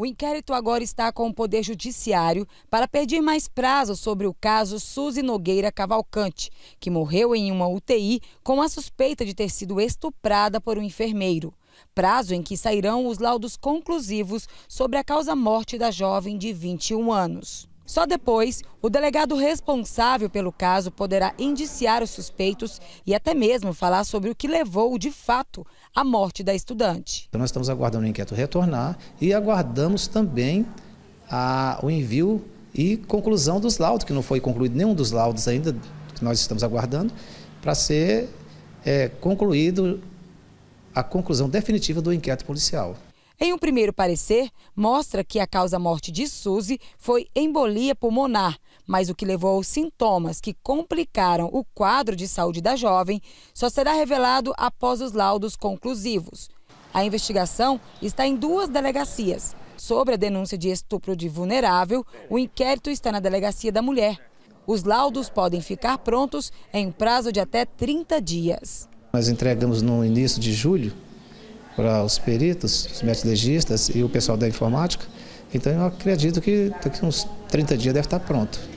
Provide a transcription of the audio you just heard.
O inquérito agora está com o Poder Judiciário para pedir mais prazo sobre o caso Suzy Nogueira Cavalcante, que morreu em uma UTI com a suspeita de ter sido estuprada por um enfermeiro. Prazo em que sairão os laudos conclusivos sobre a causa-morte da jovem de 21 anos. Só depois, o delegado responsável pelo caso poderá indiciar os suspeitos e até mesmo falar sobre o que levou, de fato, à morte da estudante. Então, nós estamos aguardando o inquérito retornar e aguardamos também a, o envio e conclusão dos laudos, que não foi concluído nenhum dos laudos ainda, que nós estamos aguardando, para ser é, concluído a conclusão definitiva do inquérito policial. Em um primeiro parecer, mostra que a causa-morte de Suzy foi embolia pulmonar, mas o que levou aos sintomas que complicaram o quadro de saúde da jovem só será revelado após os laudos conclusivos. A investigação está em duas delegacias. Sobre a denúncia de estupro de vulnerável, o inquérito está na delegacia da mulher. Os laudos podem ficar prontos em um prazo de até 30 dias. Nós entregamos no início de julho para os peritos, os legistas e o pessoal da informática. Então eu acredito que daqui uns 30 dias deve estar pronto.